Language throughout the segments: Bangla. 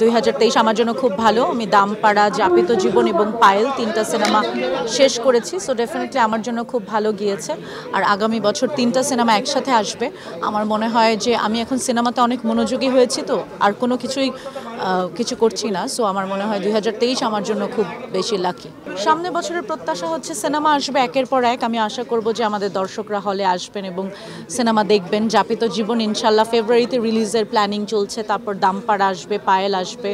দুই হাজার তেইশ আমার জন্য খুব ভালো আমি দামপাড়া যাপিত জীবন এবং পায়েল তিনটা সিনেমা শেষ করেছি সো ডেফিনেটলি আমার জন্য খুব ভালো গিয়েছে আর আগামী বছর তিনটা সিনেমা একসাথে আসবে আমার মনে হয় যে আমি এখন সিনেমাতে অনেক মনোযোগী হয়েছি তো আর কোনো কিছুই কিছু করছি না সো আমার মনে হয় দুই আমার জন্য খুব বেশি লাকি সামনে বছরের প্রত্যাশা হচ্ছে সিনেমা আসবে একের পর এক আমি আশা করব যে আমাদের দর্শকরা হলে আসবেন এবং সিনেমা দেখবেন যাপিত জীবন ইনশাল্লাহ ফেব্রুয়ারিতে রিলিজের প্ল্যানিং চলছে তারপর দামপার আসবে পায়েল আসবে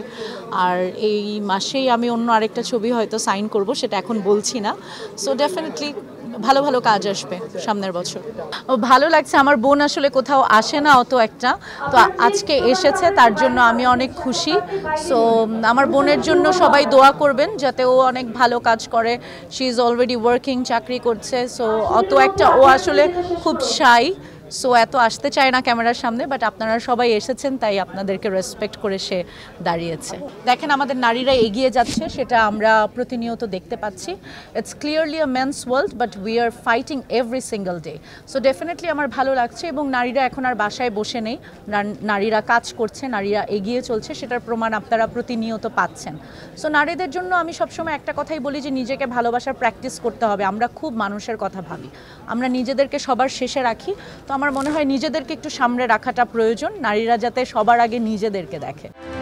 আর এই মাসেই আমি অন্য আরেকটা ছবি হয়তো সাইন করব সেটা এখন বলছি না সো ডেফিনেটলি ভালো ভালো কাজ আসবে সামনের বছর ভালো লাগছে আমার বোন আসলে কোথাও আসে না অত একটা তো আজকে এসেছে তার জন্য আমি অনেক খুশি সো আমার বোনের জন্য সবাই দোয়া করবেন যাতে ও অনেক ভালো কাজ করে শি ইজ অলরেডি ওয়ার্কিং চাকরি করছে সো অত একটা ও আসলে খুব সাই সো এত আসতে চায় না ক্যামেরার সামনে বাট আপনারা সবাই এসেছেন তাই আপনাদেরকে রেসপেক্ট করে সে দাঁড়িয়েছে দেখেন আমাদের নারীরা এগিয়ে যাচ্ছে সেটা আমরা প্রতিনিয়ত দেখতে পাচ্ছি it's clearly a men's world but we are fighting every single day so definitely আমার ভালো লাগছে এবং নারীরা এখন আর বাসায় বসে নেই নারীরা কাজ করছে নারীরা এগিয়ে চলছে সেটার প্রমাণ আপনারা প্রতিনিয়ত পাচ্ছেন সো নারীদের জন্য আমি সবসময় একটা কথাই বলি যে নিজেকে ভালোবাসার প্র্যাকটিস করতে হবে আমরা খুব মানুষের কথা ভাবি আমরা নিজেদেরকে সবার শেষে রাখি তো আমার আমার মনে হয় নিজেদেরকে একটু সামনে রাখাটা প্রয়োজন নারীরা যাতে সবার আগে নিজেদেরকে দেখে